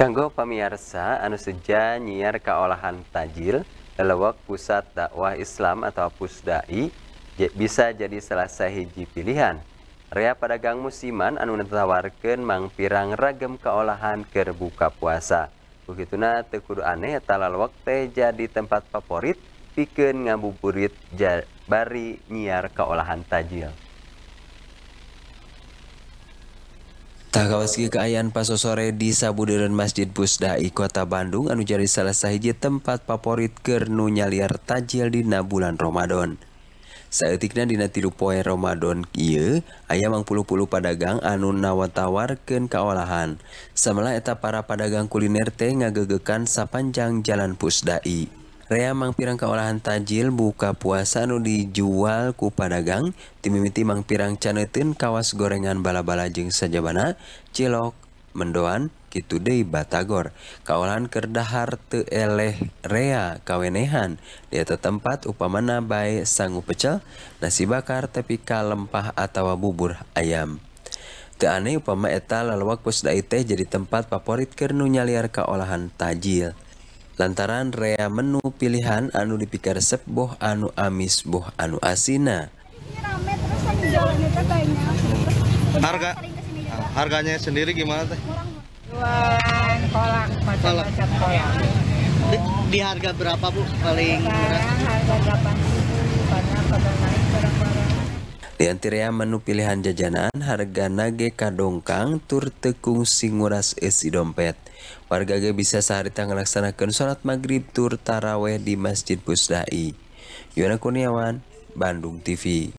Kanggo pemirsa anu seja nyiar kaolahan tajil lewak pusat dakwah Islam atau pusdai bisa jadi salah sahiji pilihan. Rea padagang musiman anu netawarkan mang pirang ragam keolahan kerbuka puasa. Begituna tekudu aneh talal waktu jadi tempat favorit pikeun ngabuburit bari nyiar keolahan tajil. kawaski keayaan Pasosore di Sabuderan Masjid Pusda Kota Bandung anu jari salah Sahiji tempat papporit keru nyaliar tajildina bulan Romadhon Sayetiknan Di Tirupoe Romadhon Kiye ayam 50 Pagang anu Nawatawarken Kawalahan Semelah eta para padagang kulinerRT ngagegekan sapancang Jalan Pusdai. Rea mangpirang keolahan tajil buka puasa nu dijual ku padagang timimiti mangpirang canetin kawas gorengan bala-bala jeng sajabana cilok mendoan kitu deh Batagor kawalan kerdahar te eleh rea kawenehan dia tempat upamana baik sangu pecel nasi bakar tapi kalempah atau bubur ayam te aneh upama eta lalawak pusdai teh jadi tempat favorit kernu nyaliar kaolahan tajil lantaran rea menu pilihan anu dipikaresep boh anu amis boh anu asina. Rame terus yang jualannya teh banyak. Harga ah, harganya sendiri gimana teh? Jualan kolak, macam-macam kolak. Ya. Di, di harga berapa bu paling murah? Harga Di antara menu pilihan jajanan, harga nage kadongkang tur tekung singuras esi dompet. Warga ge bisa sehari tanggal laksanakan sholat maghrib tur taraweh di Masjid Pusdai. Yona Kurniawan, Bandung TV.